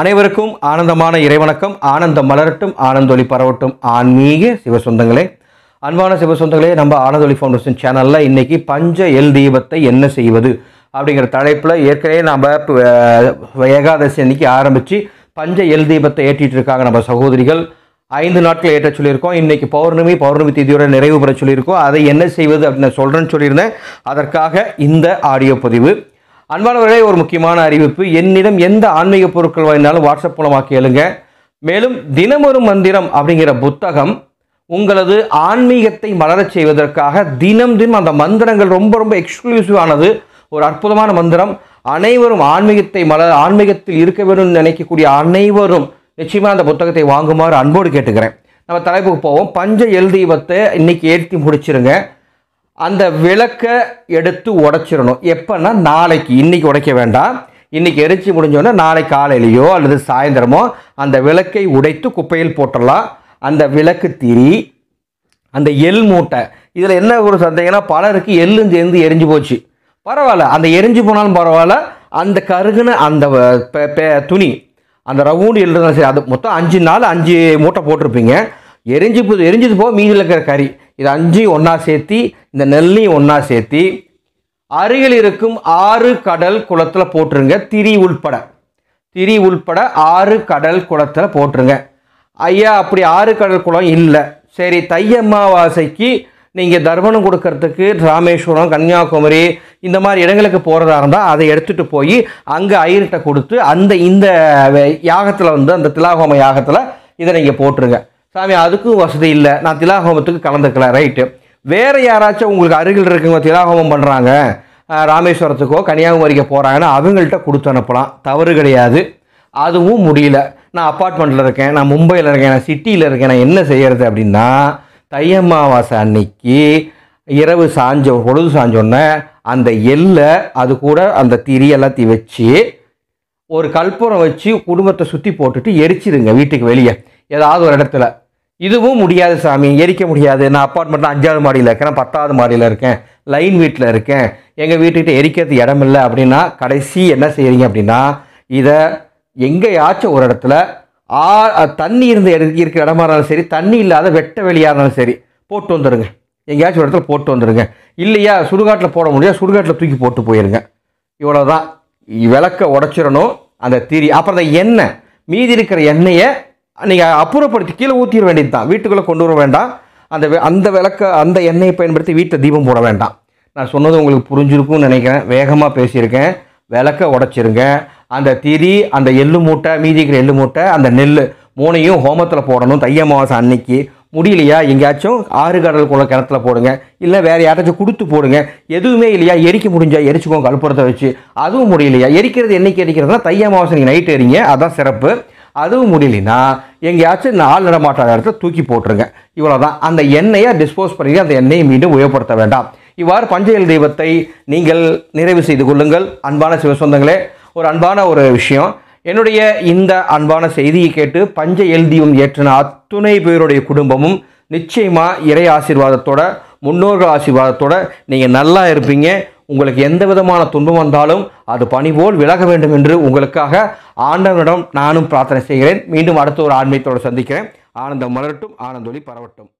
அனைவருக்கும் ஆனந்தமான இறைவணக்கம் ஆனந்தம் மலரட்டும் ஆனந்தொலி பரவட்டும் ஆன்மீக சிவசொந்தங்களே அன்பான சிவசொந்தங்களே நம்ம ஆனந்தொலி ஃபவுண்டேஷன் சேனலில் இன்றைக்கி பஞ்ச எல் தீபத்தை என்ன செய்வது அப்படிங்கிற தலைப்பில் ஏற்கனவே நம்ம ஏகாதசி அன்னைக்கு ஆரம்பித்து பஞ்ச எல் தீபத்தை ஏற்றிட்டு இருக்காங்க நம்ம சகோதரிகள் ஐந்து நாட்கள் ஏற்ற சொல்லியிருக்கோம் இன்றைக்கி பௌர்ணமி பௌர்ணமி திதியோட நிறைவு பெற சொல்லியிருக்கோம் அதை என்ன செய்வது அப்படின்னு சொல்கிறேன்னு சொல்லியிருந்தேன் அதற்காக இந்த ஆடியோ பதிவு அன்பானவர்களே ஒரு முக்கியமான அறிவிப்பு என்னிடம் எந்த ஆன்மீக பொருட்கள் வாங்கினாலும் வாட்ஸ்அப் மூலமாக கேளுங்க மேலும் தினமொரு மந்திரம் அப்படிங்கிற புத்தகம் உங்களது ஆன்மீகத்தை மலரச் செய்வதற்காக தினம் தினம் அந்த மந்திரங்கள் ரொம்ப ரொம்ப எக்ஸ்க்ளூசிவானது ஒரு அற்புதமான மந்திரம் அனைவரும் ஆன்மீகத்தை மலர் ஆன்மீகத்தில் இருக்க வேண்டும் நினைக்கக்கூடிய அனைவரும் நிச்சயமாக அந்த புத்தகத்தை வாங்குமாறு அன்போடு கேட்டுக்கிறேன் நம்ம தலைப்புக்கு போவோம் பஞ்ச எல் தீபத்தை இன்னைக்கு ஏற்றி முடிச்சிருங்க அந்த விளக்கை எடுத்து உடைச்சிடணும் எப்போன்னா நாளைக்கு இன்றைக்கி உடைக்க வேண்டாம் இன்றைக்கி எரிச்சு முடிஞ்சோடனே நாளை காலையிலையோ அல்லது சாயந்தரமோ அந்த விளக்கை உடைத்து குப்பையில் போட்டுடலாம் அந்த விளக்கு திரி அந்த எல் மூட்டை இதில் என்ன ஒரு சந்தேகம்னா பலருக்கு எல்லும் சேர்ந்து எரிஞ்சு போச்சு பரவாயில்ல அந்த எரிஞ்சு போனாலும் பரவாயில்ல அந்த கருகுன அந்த துணி அந்த ரவுண்டு எள்ளு சரி அது மொத்தம் அஞ்சு நாள் அஞ்சு மூட்டை போட்டிருப்பீங்க எரிஞ்சு எரிஞ்சது போக மீதியில் இருக்கிற கறி இது அஞ்சு ஒன்றா சேர்த்து இந்த நெல்லையும் ஒன்றா சேர்த்து அருகில் இருக்கும் ஆறு கடல் குளத்தில் போட்டுருங்க திரி உள்பட திரி உள்பட ஆறு கடல் குளத்தில் போட்டுருங்க ஐயா அப்படி ஆறு கடல் குளம் இல்லை சரி தையம்மாவாசைக்கு அமாவாசைக்கு நீங்கள் தர்மணம் கொடுக்கறதுக்கு ராமேஸ்வரம் கன்னியாகுமரி இந்த மாதிரி இடங்களுக்கு போகிறதா இருந்தால் அதை எடுத்துகிட்டு போய் அங்கே ஐயர்கிட்ட கொடுத்து அந்த இந்த யாகத்தில் வந்து அந்த திலாகோம யாகத்தில் இதை நீங்கள் போட்டுருங்க சாமி அதுக்கும் வசதி இல்லை நான் திலாகோமத்துக்கு கலந்துக்கல ரைட்டு வேறு யாராச்சும் உங்களுக்கு அருகில் இருக்கவங்க திலாகோமம் பண்ணுறாங்க ராமேஸ்வரத்துக்கோ கன்னியாகுமரிக்கோ போகிறாங்கன்னா அவங்கள்ட்ட கொடுத்து அனுப்பலாம் தவறு கிடையாது அதுவும் முடியல நான் அப்பார்ட்மெண்ட்டில் இருக்கேன் நான் மும்பையில் இருக்கேன் நான் சிட்டியில் இருக்கேன் நான் என்ன செய்கிறது அப்படின்னா தை அமாவாசை அன்னைக்கு இரவு சாஞ்ச பொழுது சாஞ்சோடனே அந்த எல்லை அது கூட அந்த திரி எல்லாத்தையும் வச்சு ஒரு கற்பூரம் வச்சு குடும்பத்தை சுற்றி போட்டுட்டு எரிச்சிருங்க வீட்டுக்கு வெளியே ஏதாவது ஒரு இடத்துல இதுவும் முடியாது சாமி எரிக்க முடியாது நான் அப்பார்ட்மெண்ட் அஞ்சாவது மாடியில் இருக்கேன் பத்தாவது மாடியில் இருக்கேன் லைன் வீட்டில் இருக்கேன் எங்கள் வீட்டுக்கிட்ட எரிக்கிறது இடம் இல்லை அப்படின்னா கடைசி என்ன செய்கிறீங்க அப்படின்னா இதை எங்கேயாச்சும் ஒரு இடத்துல ஆ தண்ணி இருந்த இருக்கிற இடமா இருந்தாலும் சரி தண்ணி இல்லாத வெட்ட வெளியாக இருந்தாலும் சரி போட்டு வந்துடுங்க எங்கேயாச்சும் ஒரு இடத்துல போட்டு வந்துடுங்க இல்லையா சுடுகாட்டில் போட முடியாது சுடுகாட்டில் தூக்கி போட்டு போயிருங்க இவ்வளோதான் விளக்க உடச்சிடணும் அந்த தீரி அப்புறம் அந்த எண்ணெய் மீதி இருக்கிற எண்ணெயை நீங்கள் அப்புறப்படுத்தி கீழே ஊற்றிட வேண்டியது தான் வீட்டுக்குள்ளே கொண்டு வர வேண்டாம் அந்த அந்த விளக்க அந்த எண்ணெயை பயன்படுத்தி வீட்டில் தீபம் போட வேண்டாம் நான் சொன்னது உங்களுக்கு புரிஞ்சிருக்கும்னு நினைக்கிறேன் வேகமாக பேசியிருக்கேன் விளக்க உடச்சிருங்க அந்த திரி அந்த எள்ளு மூட்டை மீதி இருக்கிற எள்ளு மூட்டை அந்த நெல் மூனையும் ஹோமத்தில் போடணும் தைய அமாவாசை அன்னைக்கு முடியலையா எங்கேயாச்சும் ஆறு கடல் குள்ள கிணத்துல போடுங்க இல்லை வேறு யாராச்சும் கொடுத்து போடுங்க எதுவுமே இல்லையா எரிக்க முடிஞ்சா எரிச்சுக்கோங்க கழுப்புறத்தை வச்சு அதுவும் முடியலையா எரிக்கிறது என்றைக்கு எரிக்கிறதுனா தை அமாவாசை நீங்கள் நைட் எறிங்க அதான் சிறப்பு அதுவும் முடியலனா எங்கேயாச்சும் நாள் நடமாட்டாத இடத்துல தூக்கி போட்டுருங்க இவ்வளோ தான் அந்த எண்ணெயை டிஸ்போஸ் பண்ணி அந்த எண்ணெயை மீண்டும் உபயோகப்படுத்த வேண்டாம் இவ்வாறு பஞ்சயல் தெய்வத்தை நீங்கள் நிறைவு செய்து கொள்ளுங்கள் அன்பான சிவசொந்தங்களே ஒரு அன்பான ஒரு விஷயம் என்னுடைய இந்த அன்பான செய்தியை கேட்டு பஞ்ச எழுதியும் ஏற்றின அத்துணை பேருடைய குடும்பமும் நிச்சயமாக இறை ஆசீர்வாதத்தோட முன்னோர்கள் ஆசீர்வாதத்தோட நீங்கள் நல்லா இருப்பீங்க உங்களுக்கு எந்த விதமான துன்பம் வந்தாலும் அது பணிபோல் விலக வேண்டும் என்று உங்களுக்காக ஆண்டவனிடம் நானும் பிரார்த்தனை செய்கிறேன் மீண்டும் அடுத்த ஒரு ஆன்மீகத்தோடு சந்திக்கிறேன் ஆனந்தம் மலரட்டும் ஆனந்தொலி பரவட்டும்